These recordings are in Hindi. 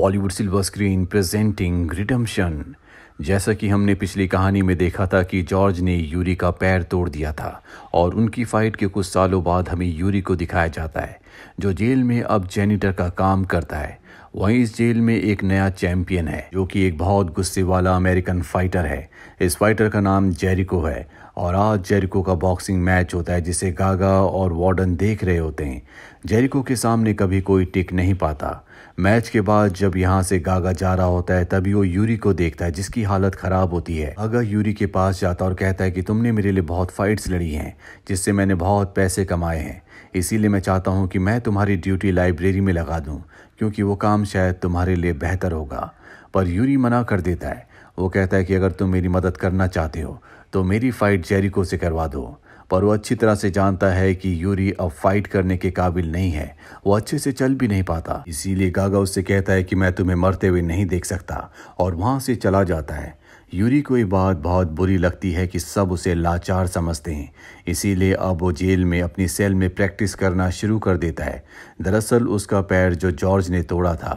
Bollywood silver screen presenting redemption जैसा कि हमने पिछली कहानी में देखा था कि जॉर्ज ने यूरी का पैर तोड़ दिया था और उनकी फाइट के कुछ सालों बाद हमें यूरी को दिखाया जाता है जो जेल में अब जेनिटर का काम करता है वहीं इस जेल में एक नया चैंपियन है जो कि एक बहुत गुस्से वाला अमेरिकन फाइटर है इस फाइटर का नाम जेरिको है और आज जेरिको का बॉक्सिंग मैच होता है जिसे गागा और वार्डन देख रहे होते हैं जेरिको के सामने कभी कोई टिक नहीं पाता मैच के बाद जब यहाँ से गागा जा रहा होता है तभी वो यूरी को देखता है जिसकी हालत खराब होती है अगर यूरी के पास जाता और कहता है कि तुमने मेरे लिए बहुत फाइट्स लड़ी हैं जिससे मैंने बहुत पैसे कमाए हैं इसीलिए मैं चाहता हूँ कि मैं तुम्हारी ड्यूटी लाइब्रेरी में लगा दूँ क्योंकि वो काम शायद तुम्हारे लिए बेहतर होगा पर यूरी मना कर देता है वो कहता है कि अगर तुम मेरी मदद करना चाहते हो तो मेरी फ़ाइट जेरिको से करवा दो पर वो अच्छी तरह से जानता है कि यूरी अब फाइट करने के काबिल नहीं है वो अच्छे से चल भी नहीं पाता इसीलिए गागा उससे कहता है कि मैं तुम्हें मरते हुए नहीं देख सकता और वहाँ से चला जाता है यूरी को ये बात बहुत बुरी लगती है कि सब उसे लाचार समझते हैं इसीलिए अब वो जेल में अपनी सेल में प्रैक्टिस करना शुरू कर देता है दरअसल उसका पैर जो जॉर्ज ने तोड़ा था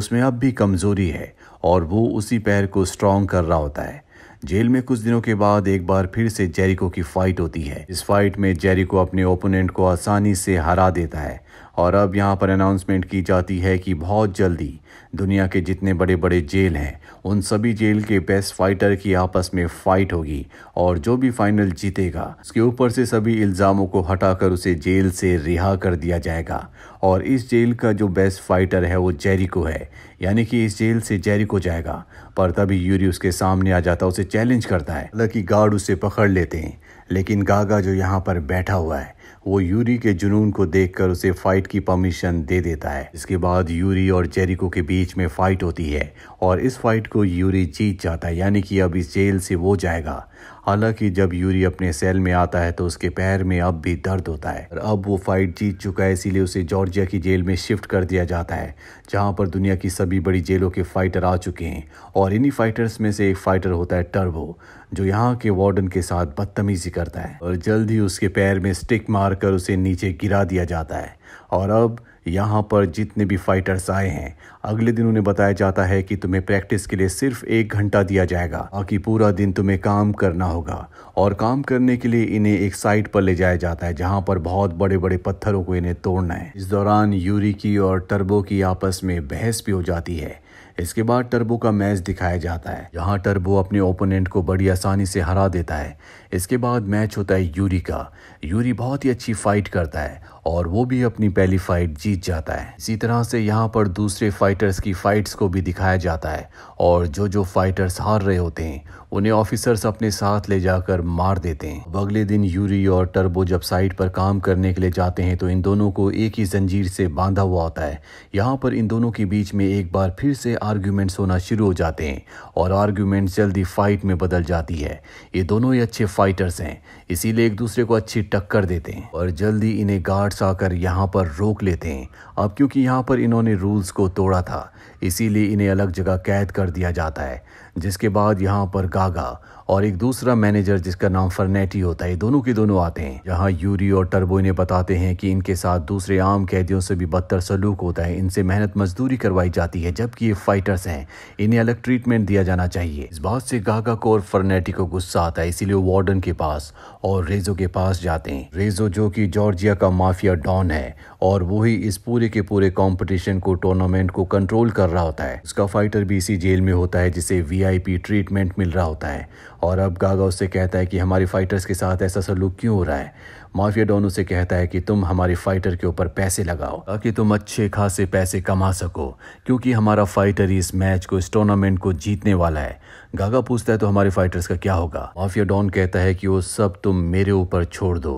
उसमें अब भी कमज़ोरी है और वो उसी पैर को स्ट्रॉन्ग कर रहा होता है जेल में कुछ दिनों के बाद एक बार फिर से जेरिको की फाइट होती है इस फाइट में जेरिको अपने ओपोनेंट को आसानी से हरा देता है और अब यहाँ पर अनाउंसमेंट की जाती है कि बहुत जल्दी दुनिया के जितने बड़े बड़े जेल हैं उन सभी जेल के बेस्ट फाइटर की आपस में फ़ाइट होगी और जो भी फाइनल जीतेगा उसके ऊपर से सभी इल्ज़ामों को हटाकर उसे जेल से रिहा कर दिया जाएगा और इस जेल का जो बेस्ट फाइटर है वो जेरिको है यानी कि इस जेल से जेरिको जाएगा पर तभी यूरी उसके सामने आ जाता उसे चैलेंज करता है हालांकि गार्ड उसे पकड़ लेते हैं लेकिन गागा जो यहाँ पर बैठा हुआ है वो यूरी के जुनून को देखकर उसे फाइट की परमिशन दे देता है इसके बाद यूरी और जेरिको के बीच में फाइट होती है और इस फाइट को यूरी जीत जाता है यानी कि अब इस जेल से वो जाएगा हालांकि जब यूरी अपने सेल में आता है तो उसके पैर में अब भी दर्द होता है और अब वो फाइट जीत चुका है इसीलिए उसे जॉर्जिया की जेल में शिफ्ट कर दिया जाता है जहां पर दुनिया की सभी बड़ी जेलों के फाइटर आ चुके हैं और इन्हीं फाइटर्स में से एक फाइटर होता है टर्बो जो यहाँ के वार्डन के साथ बदतमीजी करता है और जल्द ही उसके पैर में स्टिक मारकर उसे नीचे गिरा दिया जाता है और अब यहाँ पर जितने भी फाइटर्स आए हैं अगले दिन उन्हें बताया जाता है कि तुम्हें प्रैक्टिस के लिए सिर्फ एक घंटा दिया जाएगा बाकी पूरा दिन तुम्हें काम करना होगा और काम करने के लिए इन्हें एक साइट पर ले जाया जाता है जहाँ पर बहुत बड़े बड़े पत्थरों को इन्हें तोड़ना है इस दौरान यूरी की और टर्बो की आपस में बहस भी हो जाती है इसके बाद टर्बो का मैच दिखाया जाता है जहाँ टर्बो अपने ओपोनेंट को बड़ी आसानी से हरा देता है इसके बाद मैच होता है यूरी का यूरी बहुत ही अच्छी फाइट करता है और वो भी अपनी पहली फाइट जीत जाता है इसी तरह से यहाँ पर दूसरे फाइटर्स की फाइट्स को भी दिखाया जाता है और जो जो फाइटर्स हार रहे होते हैं उन्हें ऑफिसर्स अपने साथ ले जाकर मार देते हैं अगले दिन यूरी और टर्बो जब साइट पर काम करने के लिए जाते हैं तो इन दोनों को एक ही जंजीर से बांधा हुआ होता है यहाँ पर इन दोनों के बीच में एक बार फिर से आर्ग्यूमेंट्स होना शुरू हो जाते हैं और आर्ग्यूमेंट्स जल्दी फाइट में बदल जाती है ये दोनों ही अच्छे फाइटर्स हैं इसीलिए एक दूसरे को अच्छी टक्कर देते हैं और जल्दी इन्हें गार्ड्स आकर यहाँ पर रोक लेते हैं अब क्योंकि यहाँ पर इन्होंने रूल्स को तोड़ा था इसीलिए इन्हें अलग जगह कैद कर दिया जाता है जिसके बाद यहाँ पर गागा और एक दूसरा मैनेजर जिसका नाम फर्नेटी होता है दोनों के दोनों आते हैं यहाँ यूरी और टर्बो इन्हें बताते हैं कि इनके साथ दूसरे आम कैदियों से भी बदतर सलूक होता है इनसे मेहनत मजदूरी करवाई जाती है जबकि ये फाइटर्स हैं इन्हें अलग ट्रीटमेंट दिया जाना चाहिए इस बात से गागा को और फर्नेटी को गुस्सा आता है इसीलिए वार्डन के पास और रेजो के पास जाते हैं रेजो जो कि जॉर्जिया का माफिया डॉन है और वही इस पूरे के पूरे कंपटीशन को टूर्नामेंट को कंट्रोल कर रहा होता है उसका फाइटर भी इसी जेल में होता है जिसे वीआईपी ट्रीटमेंट मिल रहा होता है और अब गागा उससे कहता है कि हमारे फाइटर्स के साथ ऐसा सलूक क्यों हो रहा है माफिया डॉन उसे कहता है कि तुम हमारे फाइटर के ऊपर पैसे लगाओ ताकि तुम अच्छे खासे पैसे कमा सको क्योंकि हमारा फाइटर इस मैच को इस टूर्नामेंट को जीतने वाला है गागा पूछता है तो हमारे फाइटर्स का क्या होगा माफिया डॉन कहता है कि वो सब तुम मेरे ऊपर छोड़ दो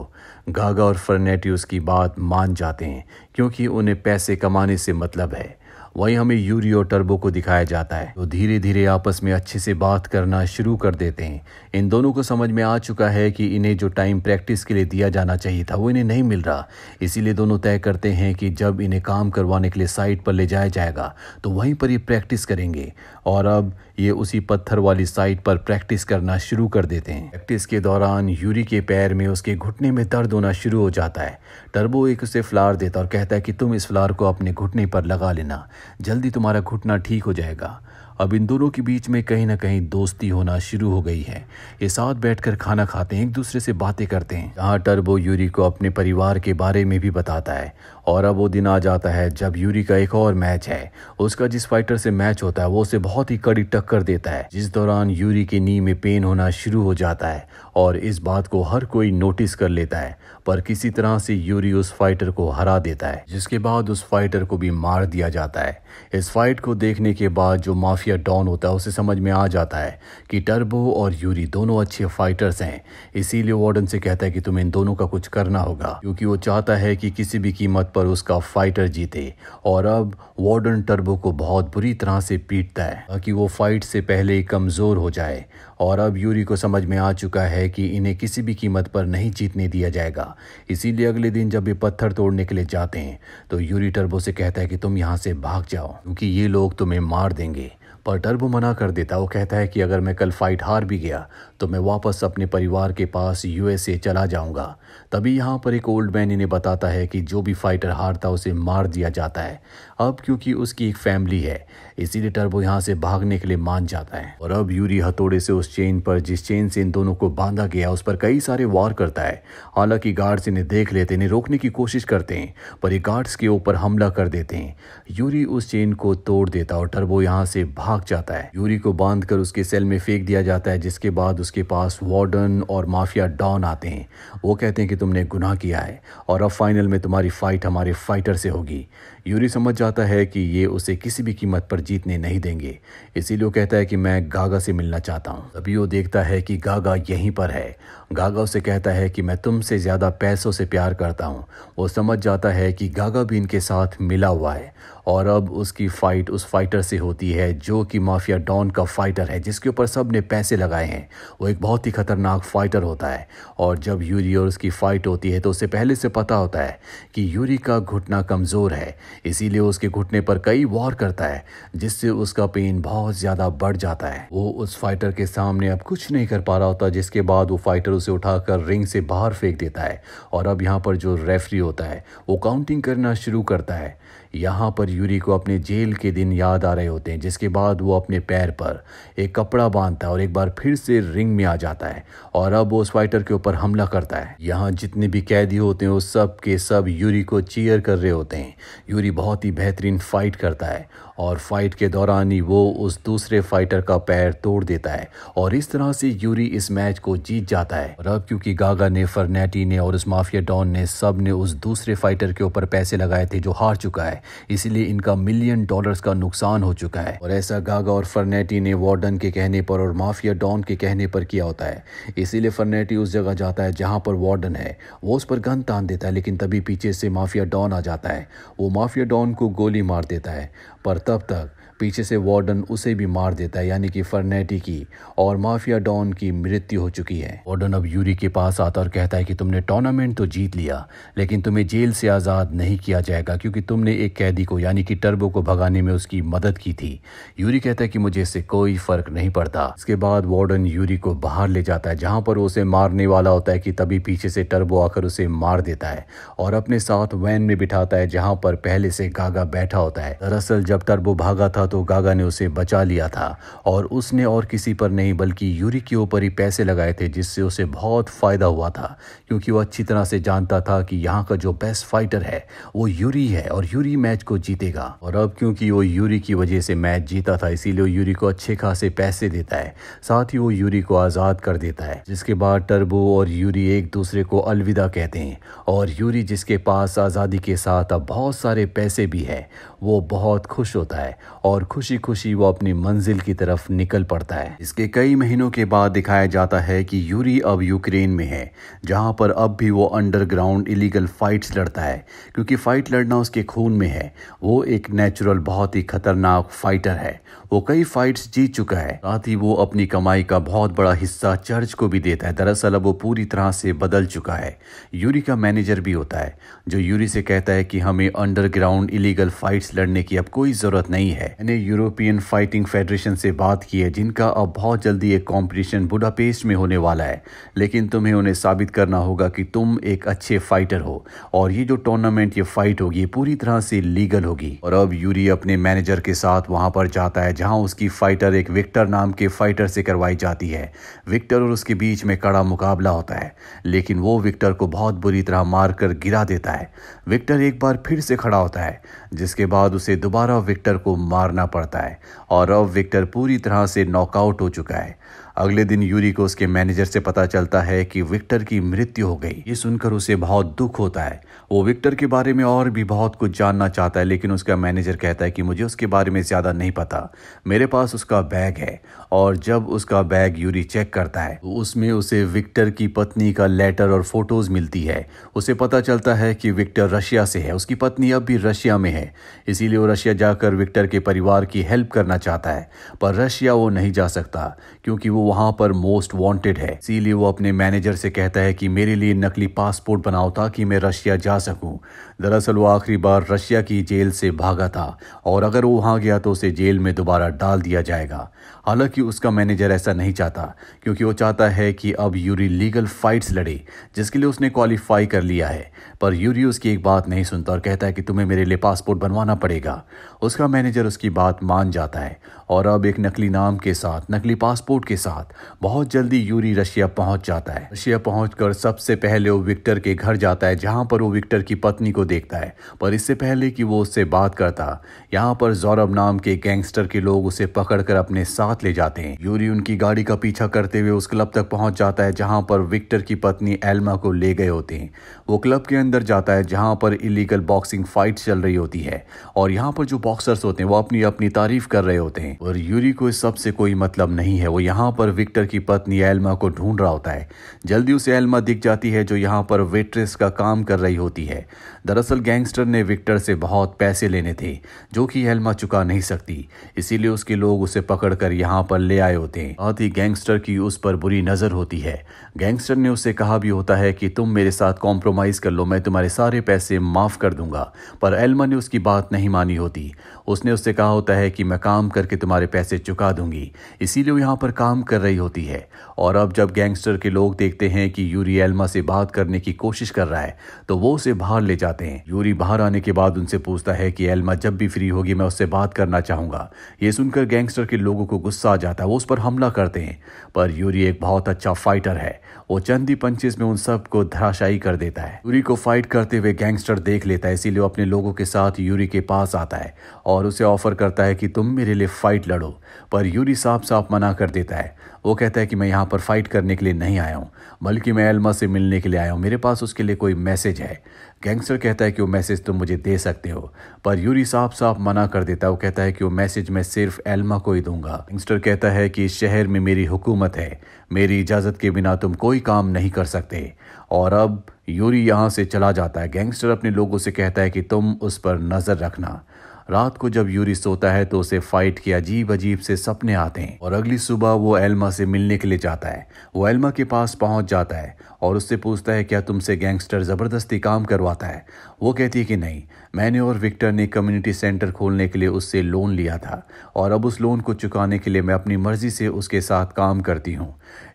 गागा और फर्नेटी उसकी बात मान जाते हैं क्योंकि उन्हें पैसे कमाने से मतलब है वहीं हमें यूरी और टर्बो को दिखाया जाता है वो तो धीरे धीरे आपस में अच्छे से बात करना शुरू कर देते हैं इन दोनों को समझ में आ चुका है कि इन्हें जो टाइम प्रैक्टिस के लिए दिया जाना चाहिए था वो इन्हें नहीं मिल रहा इसीलिए दोनों तय करते हैं कि जब इन्हें काम करवाने के लिए साइट पर ले जाया जाएगा तो वहीं पर ये प्रैक्टिस करेंगे और अब ये उसी पत्थर वाली साइट पर प्रैक्टिस करना शुरू कर देते हैं प्रैक्टिस के दौरान यूरी के पैर में उसके घुटने में दर्द होना शुरू हो जाता है टर्बो एक उसे फ्लार देता और कहता है कि तुम इस फ्लार को अपने घुटने पर लगा लेना जल्दी तुम्हारा घुटना ठीक हो जाएगा अब इन दोनों के बीच में कहीं ना कहीं दोस्ती होना शुरू हो गई है ये साथ बैठकर खाना खाते हैं एक दूसरे से बातें करते हैं यहाँ टर्बो यूरी को अपने परिवार के बारे में भी बताता है और अब वो दिन आ जाता है जब यूरी का एक और मैच है उसका जिस फाइटर से मैच होता है वो उसे बहुत ही कड़ी टक्कर देता है जिस दौरान यूरी की नी में पेन होना शुरू हो जाता है और इस बात को हर कोई नोटिस कर लेता है पर किसी तरह से यूरी उस फाइटर को हरा देता है जिसके बाद उस फाइटर को भी मार दिया जाता है इस फाइट को देखने के बाद जो माफिया डॉन होता है उसे समझ में आ जाता है कि टर्बो और यूरी दोनों अच्छे फाइटर्स हैं इसीलिए वार्डन से कहता है कि तुम इन दोनों का कुछ करना होगा क्योंकि वो चाहता है कि किसी भी कीमत पर उसका फाइटर जीते और अब वार्डन टर्बो को बहुत बुरी तरह से पीटता है ताकि वो फाइट से पहले ही कमज़ोर हो जाए और अब यूरी को समझ में आ चुका है कि इन्हें किसी भी कीमत पर नहीं जीतने दिया जाएगा इसीलिए अगले दिन जब ये पत्थर तोड़ने के लिए जाते हैं तो यूरी टर्बो से कहता है कि तुम यहाँ से भाग जाओ क्योंकि ये लोग तुम्हें मार देंगे पर टर्बो मना कर देता वो कहता है कि अगर मैं कल फाइट हार भी गया तो मैं वापस अपने परिवार के पास यूएसए चला जाऊंगा तभी यहाँ पर एक ओल्ड मैन इन्हें बताता है कि जो भी फाइटर हारता उसे मार दिया जाता है अब क्योंकि उसकी एक फैमिली है इसीलिए टर्बो यहाँ से भागने के लिए मान जाता है और अब यूरी हथौड़े से उस चेन पर जिस चेन से इन दोनों को बांधा गया उस पर कई सारे वार करता है हालांकि गार्ड्स इन्हें देख लेते इन्हें रोकने की कोशिश करते हैं पर ये गार्ड्स के ऊपर हमला कर देते हैं यूरी उस चेन को तोड़ देता और टर्बो यहाँ से भाग जाता है यूरी को बांध कर उसके सेल में फेंक दिया जाता है जिसके बाद उसके पास वार्डन और माफिया डॉन आते हैं वो कहते हैं कि तुमने गुनाह किया है और अब फाइनल में तुम्हारी फ़ाइट हमारे फाइटर से होगी यूरी समझ जाता है कि ये उसे किसी भी कीमत पर जीतने नहीं देंगे इसीलिए वो कहता है कि मैं गागा से मिलना चाहता हूँ तभी वो देखता है कि गागा यहीं पर है गागा उसे कहता है कि मैं तुमसे ज़्यादा पैसों से प्यार करता हूँ वो समझ जाता है कि गागा भी इनके साथ मिला हुआ है और अब उसकी फ़ाइट उस फाइटर से होती है जो कि माफिया डॉन का फाइटर है जिसके ऊपर सब ने पैसे लगाए हैं वो एक बहुत ही ख़तरनाक फाइटर होता है और जब यूरी और उसकी फ़ाइट होती है तो उसे पहले से पता होता है कि यूरी का घुटना कमज़ोर है इसीलिए उसके घुटने पर कई वार करता है जिससे उसका पेन बहुत ज़्यादा बढ़ जाता है वो उस फाइटर के सामने अब कुछ नहीं कर पा रहा होता जिसके बाद वो फाइटर उसे उठाकर रिंग से बाहर फेंक देता है और अब यहाँ पर जो रेफरी होता है वो काउंटिंग करना शुरू करता है यहाँ पर यूरी को अपने जेल के दिन याद आ रहे होते हैं जिसके बाद वो अपने पैर पर एक कपड़ा बांधता है और एक बार फिर से रिंग में आ जाता है और अब वो स्वाइटर के ऊपर हमला करता है यहाँ जितने भी कैदी होते हैं वो सब के सब यूरी को चीयर कर रहे होते हैं यूरी बहुत ही बेहतरीन फाइट करता है और फाइट के दौरान ही वो उस दूसरे फाइटर का पैर तोड़ देता है और इस तरह से यूरी इस मैच को जीत जाता है और अब क्योंकि गागा ने फर्नेटी ने और उस माफिया डॉन ने सब ने उस दूसरे फाइटर के ऊपर पैसे लगाए थे जो हार चुका है इसीलिए इनका मिलियन डॉलर का नुकसान हो चुका है और ऐसा गागा और फर्नेटी ने वार्डन के कहने पर और माफिया डॉन के कहने पर किया होता है इसीलिए फर्नेटी उस जगह जाता है जहां पर वार्डन है वो उस पर गन तान देता है लेकिन तभी पीछे से माफिया डॉन आ जाता है वो माफिया डॉन को गोली मार देता है पर तब तक पीछे से वार्डन उसे भी मार देता है यानी कि फर्नेटी की और माफिया डॉन की मृत्यु हो चुकी है वार्डन अब यूरी के पास आता और कहता है कि तुमने टूर्नामेंट तो जीत लिया लेकिन तुम्हें जेल से आज़ाद नहीं किया जाएगा क्योंकि तुमने एक कैदी को यानी कि टर्बो को भगाने में उसकी मदद की थी यूरी कहता है कि मुझे इससे कोई फ़र्क नहीं पड़ता इसके बाद वार्डन यूरी को बाहर ले जाता है जहाँ पर उसे मारने वाला होता है कि तभी पीछे से टर्बो आकर उसे मार देता है और अपने साथ वैन में बिठाता है जहाँ पर पहले से गागा बैठा होता है दरअसल जब टर्बो भागा था तो गागा ने उसे बचा लिया था और उसने और किसी पर नहीं बल्कि यूरी के ऊपर ही पैसे लगाए थे जिससे उसे बहुत फ़ायदा हुआ था क्योंकि वह अच्छी तरह से जानता था कि यहाँ का जो बेस्ट फाइटर है वो यूरी है और यूरी मैच को जीतेगा और अब क्योंकि वो यूरी की वजह से मैच जीता था इसीलिए वो यूरी को अच्छे खासे पैसे देता है साथ ही वो यूरी को आज़ाद कर देता है जिसके बाद टर्बो और यूरी एक दूसरे को अलविदा कहते हैं और यूरी जिसके पास आज़ादी के साथ अब बहुत सारे पैसे भी है वो बहुत खुश होता है और और खुशी खुशी वो अपनी मंजिल की तरफ निकल पड़ता है इसके कई महीनों के बाद दिखाया जाता है कि यूरी अब यूक्रेन में है जहां पर अब भी वो अंडरग्राउंड इलीगल फाइट्स लड़ता है क्योंकि फाइट लड़ना उसके खून में है वो एक नेचुरल बहुत ही खतरनाक फाइटर है वो कई फाइट्स जीत चुका है साथ ही वो अपनी कमाई का बहुत बड़ा हिस्सा चर्च को भी देता है दरअसल अब वो पूरी तरह से बदल चुका है यूरी का मैनेजर भी होता है जो यूरी से कहता है कि हमें अंडरग्राउंड इलीगल फाइट्स लड़ने की अब कोई ज़रूरत नहीं है ने यूरोपियन फाइटिंग फेडरेशन से बात की है जिनका अब बहुत जल्दी एक कंपटीशन बुडापेस्ट में होने वाला है लेकिन तुम्हें उन्हें साबित करना होगा कि तुम एक अच्छे फाइटर हो और ये जो टूर्नामेंट ये फाइट होगी पूरी तरह से लीगल होगी और अब यूरी अपने मैनेजर के साथ वहां पर जाता है जहां उसकी फाइटर एक विक्टर नाम के फाइटर से करवाई जाती है विक्टर और उसके बीच में कड़ा मुकाबला होता है लेकिन वो विक्टर को बहुत बुरी तरह मारकर गिरा देता है विक्टर एक बार फिर से खड़ा होता है जिसके बाद उसे दोबारा विक्टर को मारना पड़ता है और अब विक्टर पूरी तरह से नॉकआउट हो चुका है अगले दिन यूरी को उसके मैनेजर से पता चलता है कि विक्टर की मृत्यु हो गई ये सुनकर उसे बहुत दुख होता है वो विक्टर के बारे में और भी बहुत कुछ जानना चाहता है लेकिन उसका मैनेजर कहता है कि मुझे उसके बारे में ज़्यादा नहीं पता मेरे पास उसका बैग है और जब उसका बैग यूरी चेक करता है तो उसमें उसे विक्टर की पत्नी का लेटर और फोटोज़ मिलती है उसे पता चलता है कि विक्टर रशिया से है उसकी पत्नी अब भी रशिया में है इसीलिए वो रशिया जाकर विक्टर के परिवार की हेल्प करना चाहता है पर रशिया वो नहीं जा सकता क्योंकि वो वहाँ पर मोस्ट वांटेड है इसीलिए वो अपने मैनेजर से कहता है कि मेरे लिए नकली पासपोर्ट बनाओ ताकि मैं रशिया जा सकूं दरअसल वो आखिरी बार रशिया की जेल से भागा था और अगर वो वहाँ गया तो उसे जेल में दोबारा डाल दिया जाएगा हालांकि उसका मैनेजर ऐसा नहीं चाहता क्योंकि वो चाहता है कि अब यूरी लीगल फाइट्स लड़े जिसके लिए उसने क्वालिफाई कर लिया है पर यूरी उसकी एक बात नहीं सुनता और कहता है कि तुम्हें मेरे लिए पासपोर्ट बनवाना पड़ेगा उसका मैनेजर उसकी बात मान जाता है और अब एक नकली नाम के साथ नकली पासपोर्ट के साथ बहुत जल्दी यूरी रशिया पहुंच जाता है रशिया पहुंचकर सबसे पहले वो विक्टर के घर जाता है जहां पर वो विक्टर की पत्नी को देखता है पर इससे पहले कि वो उससे बात करता यहाँ पर जौरब नाम के गैंगस्टर के लोग उसे पकड़कर अपने साथ ले जाते हैं यूरी उनकी गाड़ी का पीछा करते हुए उस क्लब तक पहुंच जाता है जहां पर विक्टर की पत्नी एल्मा को ले गए होते हैं वो क्लब के अंदर जाता है जहां पर इलीगल बॉक्सिंग फाइट चल रही होती है और यहाँ पर जो बॉक्सर्स होते हैं वो अपनी अपनी तारीफ कर रहे होते हैं और यूरी को इस सबसे कोई मतलब नहीं है वो यहाँ पर विक्टर की पत्नी एल्मा को ढूंढ रहा होता है जल्दी उसे एल्मा दिख जाती है जो यहाँ पर वेट्रेस का काम कर रही होती है दरअसल गैंगस्टर ने विक्टर से बहुत पैसे लेने थे जो कि हेलमा चुका नहीं सकती इसीलिए उसके लोग उसे पकड़कर यहाँ पर ले आए होते हैं बहुत ही गैंगस्टर की उस पर बुरी नज़र होती है गैंगस्टर ने उसे कहा भी होता है कि तुम मेरे साथ कॉम्प्रोमाइज़ कर लो मैं तुम्हारे सारे पैसे माफ़ कर दूंगा पर एलमा ने उसकी बात नहीं मानी होती उसने उससे कहा होता है कि मैं काम करके तुम्हारे पैसे चुका दूंगी इसीलिए यहाँ पर काम कर रही होती है और अब जब गैंगस्टर के लोग देखते हैं कि यूरी एल्मा से बात करने की कोशिश कर रहा है तो वो उसे बाहर ले जाते हैं हैं यूरी बाहर आने के बाद उनसे पूछता है कि एल्मा जब भी फ्री होगी मैं उससे बात करना चाहूंगा ये सुनकर गैंगस्टर के लोगों को गुस्सा आ जाता है वो उस पर हमला करते हैं पर यूरी एक बहुत अच्छा फाइटर है वो चंदी पंचेस में उन सब को धराशायी कर देता है यूरी को फाइट करते हुए गैंगस्टर देख लेता है इसीलिए वो अपने लोगों के साथ यूरी के पास आता है और उसे ऑफर करता है कि तुम मेरे लिए फाइट लड़ो पर यूरी साफ साफ मना कर देता है वो कहता है कि मैं यहाँ पर फाइट करने के लिए नहीं आया हूँ बल्कि मैं एल्मा से मिलने के लिए आया हूँ मेरे पास उसके लिए कोई मैसेज है गैंगस्टर कहता है कि वो मैसेज तुम मुझे दे सकते हो पर यूरी साफ साफ मना कर देता है वो कहता है कि वो मैसेज मैं सिर्फ एल्मा को ही दूंगा गैंगस्टर कहता है कि इस शहर में मेरी हुकूमत है मेरी इजाज़त के बिना तुम कोई काम नहीं कर सकते और अब यूरी यहाँ से चला जाता है गैंगस्टर अपने लोगों से कहता है कि तुम उस पर नज़र रखना रात को जब यूरी सोता है तो उसे फाइट के अजीब अजीब से सपने आते हैं और अगली सुबह वो एल्मा से मिलने के लिए जाता है वो एल्मा के पास पहुंच जाता है और उससे पूछता है क्या तुमसे गैंगस्टर ज़बरदस्ती काम करवाता है वो कहती है कि नहीं मैंने और विक्टर ने कम्युनिटी सेंटर खोलने के लिए उससे लोन लिया था और अब उस लोन को चुकाने के लिए मैं अपनी मर्जी से उसके साथ काम करती हूँ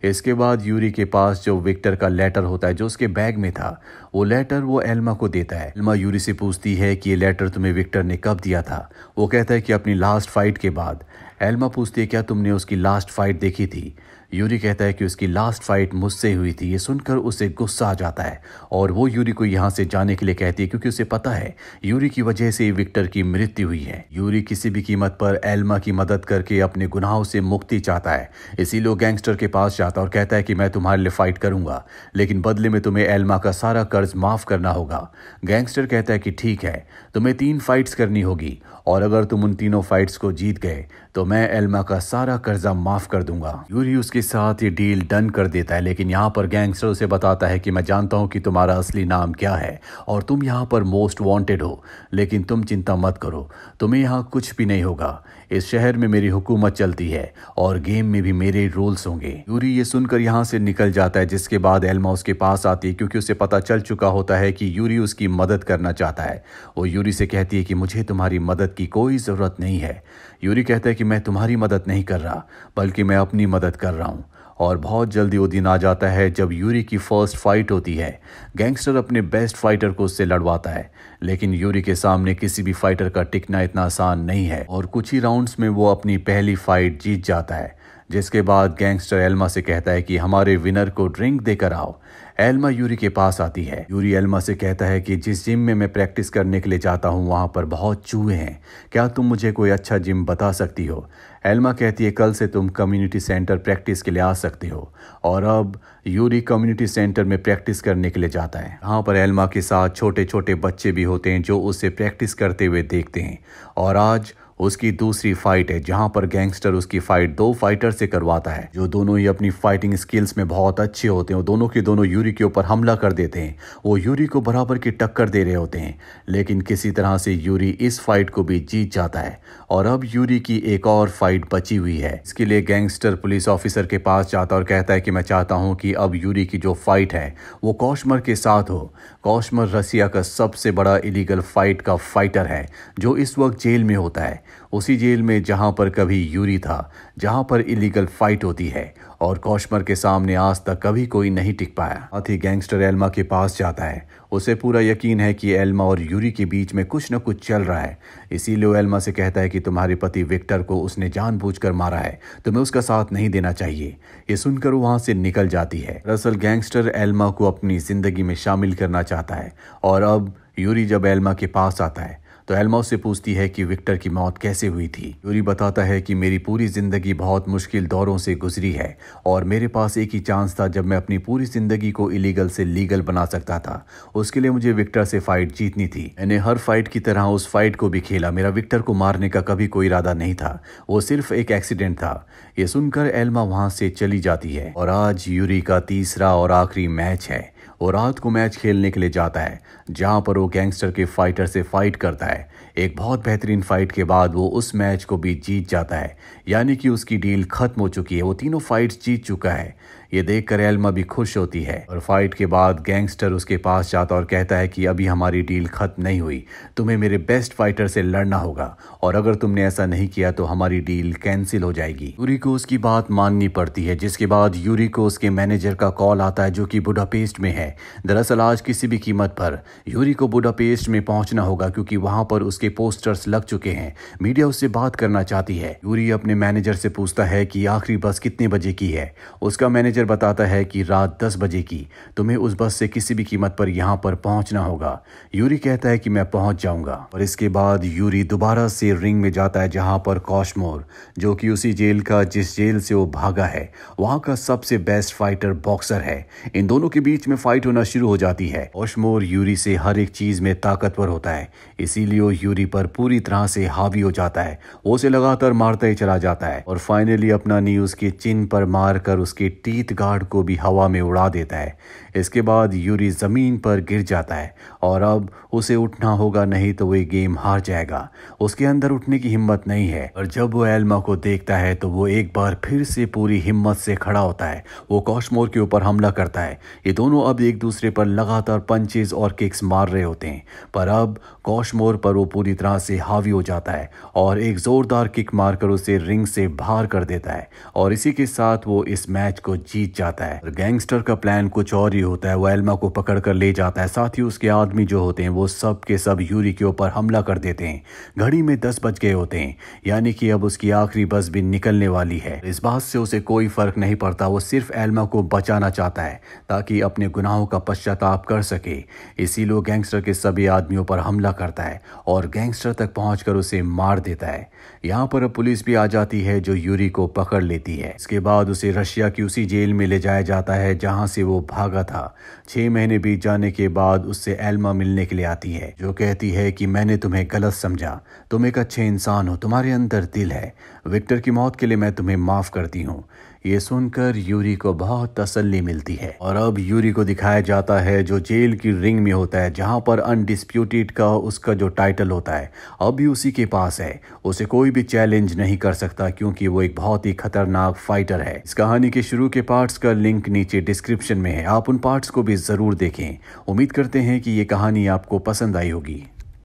इसके बाद यूरी के पास जो विक्टर का लेटर होता है जो उसके बैग में था वो लेटर वो एल्मा को देता है एल्मा यूरी से पूछती है कि ये लेटर तुम्हें विक्टर ने कब दिया था वो कहता है कि अपनी लास्ट फाइट के बाद एल्मा पूछती है क्या तुमने उसकी लास्ट फाइट देखी थी यूरी कहता है कि उसकी लास्ट फाइट मुझसे हुई थी ये सुनकर उसे गुस्सा आ जाता है और वो यूरी को यहाँ से जाने के लिए कहती है क्योंकि उसे पता है यूरी की वजह से विक्टर की मृत्यु हुई है यूरी किसी भी कीमत पर एल्मा की मदद करके अपने गुनाहों से मुक्ति चाहता है इसीलिए गैंगस्टर के पास जाता और कहता है कि मैं तुम्हारे लिए फाइट करूंगा लेकिन बदले में तुम्हें एल्मा का सारा कर्ज माफ करना होगा गैंगस्टर कहता है कि ठीक है तुम्हें तीन फाइट्स करनी होगी और अगर तुम उन तीनों फाइट्स को जीत गए तो मैं एल्मा का सारा कर्जा माफ कर दूंगा यूरी उसके साथ ये डील डन कर देता है लेकिन यहाँ पर गैंगस्टर उसे बताता है कि मैं जानता हूँ कि तुम्हारा असली नाम क्या है और तुम यहाँ पर मोस्ट वांटेड हो लेकिन तुम चिंता मत करो तुम्हें यहाँ कुछ भी नहीं होगा इस शहर में मेरी हुकूमत चलती है और गेम में भी मेरे रोल्स होंगे यूरी ये सुनकर यहाँ से निकल जाता है जिसके बाद एल्मा उसके पास आती है क्योंकि उसे पता चल चुका होता है कि यूरी उसकी मदद करना चाहता है वो यूरी से कहती है कि मुझे तुम्हारी मदद की कोई ज़रूरत नहीं है यूरी कहता है कि मैं तुम्हारी मदद नहीं कर रहा बल्कि मैं अपनी मदद कर रहा हूँ और बहुत जल्दी वो दिन आ जाता है जब यूरी की फर्स्ट फाइट होती है गैंगस्टर अपने बेस्ट फाइटर को उससे लड़वाता है लेकिन यूरी के सामने किसी भी फाइटर का टिकना इतना आसान नहीं है और कुछ ही राउंड्स में वो अपनी पहली फाइट जीत जाता है जिसके बाद गैंगस्टर एल्मा से कहता है कि हमारे विनर को ड्रिंक देकर आओ एल्मा यूरी के पास आती है यूरी एल्मा से कहता है कि जिस जिम में मैं प्रैक्टिस करने के लिए जाता हूँ वहाँ पर बहुत चूहे हैं क्या तुम मुझे कोई अच्छा जिम बता सकती हो एल्मा कहती है कल से तुम कम्युनिटी सेंटर प्रैक्टिस के लिए आ सकते हो और अब यूरी कम्युनिटी सेंटर में प्रैक्टिस करने के लिए जाता है यहाँ पर एल्मा के साथ छोटे छोटे बच्चे भी होते हैं जो उसे प्रैक्टिस करते हुए देखते हैं और आज उसकी दूसरी फाइट है जहां पर गैंगस्टर उसकी फाइट दो फाइटर से करवाता है जो दोनों ही अपनी फाइटिंग स्किल्स में बहुत अच्छे होते हैं दोनों के दोनों यूरी के ऊपर हमला कर देते हैं वो यूरी को बराबर की टक्कर दे रहे होते हैं लेकिन किसी तरह से यूरी इस फाइट को भी जीत जाता है और अब यूरी की एक और फाइट बची हुई है इसके लिए गैंगस्टर पुलिस ऑफिसर के पास जाता और कहता है कि मैं चाहता हूँ कि अब यूरी की जो फाइट है वो कौशमर के साथ हो कौशमर रसिया का सबसे बड़ा इलीगल फाइट का फाइटर है जो इस वक्त जेल में होता है उसी जेल में जहां पर कभी यूरी था जहां पर इलीगल फाइट होती है और कौशमर के सामने आज तक कभी कोई नहीं टिक पाया साथ ही गैंगस्टर एल्मा के पास जाता है उसे पूरा यकीन है कि एल्मा और यूरी के बीच में कुछ न कुछ चल रहा है इसीलिए एल्मा से कहता है कि तुम्हारे पति विक्टर को उसने जानबूझकर मारा है तुम्हें उसका साथ नहीं देना चाहिए ये सुनकर वहां से निकल जाती है दरअसल गैंगस्टर एल्मा को अपनी जिंदगी में शामिल करना चाहता है और अब यूरी जब एल्मा के पास आता है तो एल्मा उससे पूछती है कि विक्टर की मौत कैसे हुई थी यूरी बताता है कि मेरी पूरी जिंदगी बहुत मुश्किल दौरों से गुजरी है और मेरे पास एक ही चांस था जब मैं अपनी पूरी जिंदगी को इलीगल से लीगल बना सकता था उसके लिए मुझे विक्टर से फाइट जीतनी थी मैंने हर फाइट की तरह उस फाइट को भी खेला मेरा विक्टर को मारने का कभी कोई इरादा नहीं था वो सिर्फ एक एक्सीडेंट था ये सुनकर एल्मा वहां से चली जाती है और आज यूरी का तीसरा और आखिरी मैच है वो रात को मैच खेलने के लिए जाता है जहां पर वो गैंगस्टर के फाइटर से फाइट करता है एक बहुत बेहतरीन फाइट के बाद वो उस मैच को भी जीत जाता है यानी कि उसकी डील खत्म हो चुकी है वो तीनों फाइट्स जीत चुका है ये देखकर एल्मा भी खुश होती है और फाइट के बाद गैंगस्टर उसके पास जाता और कहता है कि अभी हमारी डील खत्म नहीं हुई तुम्हें मेरे बेस्ट फाइटर से लड़ना होगा और अगर तुमने ऐसा नहीं किया तो हमारी डील कैंसिल हो जाएगी यूरी को उसकी बात माननी पड़ती है जिसके बाद यूरी को उसके मैनेजर का कॉल आता है जो की बुडापेस्ट में है दरअसल आज किसी भी कीमत पर यूरी को बुडापेस्ट में पहुंचना होगा क्योंकि वहां पर उसके पोस्टर्स लग चुके हैं मीडिया उससे बात करना चाहती है यूरी अपने मैनेजर से पूछता है कि आखिरी बस कितने बजे की है उसका मैनेजर मैनेजर बताता है कि रात दस बजे की तुम्हें उस बस से किसी भी कीमत पर यहाँ पर पहुँचना होगा यूरी कहता है कि मैं पहुँच जाऊँगा और इसके बाद यूरी दोबारा से रिंग में जाता है जहाँ पर कौशमोर जो कि उसी जेल का जिस जेल से वो भागा है वहाँ का सबसे बेस्ट फाइटर बॉक्सर है इन दोनों के बीच में फाइट होना शुरू हो जाती है कौशमोर यूरी से हर एक चीज़ में ताकतवर होता है इसीलिए वो यूरी पर पूरी तरह से हावी हो जाता है वो उसे लगातार मारता ही चला जाता है और फाइनली अपना नी उसके चिन पर मार कर उसके टीथ गार्ड को भी हवा में उड़ा देता है इसके बाद यूरी ज़मीन पर गिर जाता है और अब उसे उठना होगा नहीं तो वह गेम हार जाएगा उसके अंदर उठने की हिम्मत नहीं है और जब वो एल्मा को देखता है तो वो एक बार फिर से पूरी हिम्मत से खड़ा होता है वो कॉशमोर के ऊपर हमला करता है ये दोनों अब एक दूसरे पर लगातार पंचेज और किक्स मार रहे होते हैं पर अब कॉशमोर पर वो पूरी तरह से हावी हो जाता है और एक ज़ोरदार किक मारकर उसे रिंग से बाहर कर देता है और इसी के साथ वो इस मैच को जीत जाता है गैंगस्टर का प्लान कुछ और ही होता है वो एल्मा को पकड़ कर ले जाता है साथ ही उसके आदमी जो होते हैं वो सब के सब यूरी के ऊपर हमला कर देते हैं घड़ी में दस बज गए होते हैं यानी कि अब उसकी आखिरी बस भी निकलने वाली है इस बात से उसे कोई फर्क नहीं पड़ता वो सिर्फ एल्मा को बचाना चाहता है ताकि अपने गुनाहों का पश्चाताप कर सके इसीलिए गैंगस्टर के सभी आदमियों पर हमला करता है और गैंगस्टर तक पहुंचकर उसे मार देता है यहाँ पर अब पुलिस भी आ जाती है जो यूरी को पकड़ लेती है इसके बाद उसे रशिया की उसी जेल में ले जाया जाता है जहाँ से वो भागा था छह महीने बीत जाने के बाद उससे एल्मा मिलने के लिए आती है जो कहती है कि मैंने तुम्हें गलत समझा तुम एक अच्छे इंसान हो तुम्हारे अंदर दिल है विक्टर की मौत के लिए मैं तुम्हें माफ़ करती हूँ ये सुनकर यूरी को बहुत तसल्ली मिलती है और अब यूरी को दिखाया जाता है जो जेल की रिंग में होता है जहाँ पर अनडिस्प्यूटेड का उसका जो टाइटल होता है अब भी उसी के पास है उसे कोई भी चैलेंज नहीं कर सकता क्योंकि वो एक बहुत ही खतरनाक फाइटर है इस कहानी के शुरू के पार्ट्स का लिंक नीचे डिस्क्रिप्शन में है आप उन पार्ट्स को भी जरूर देखें उम्मीद करते हैं कि ये कहानी आपको पसंद आई होगी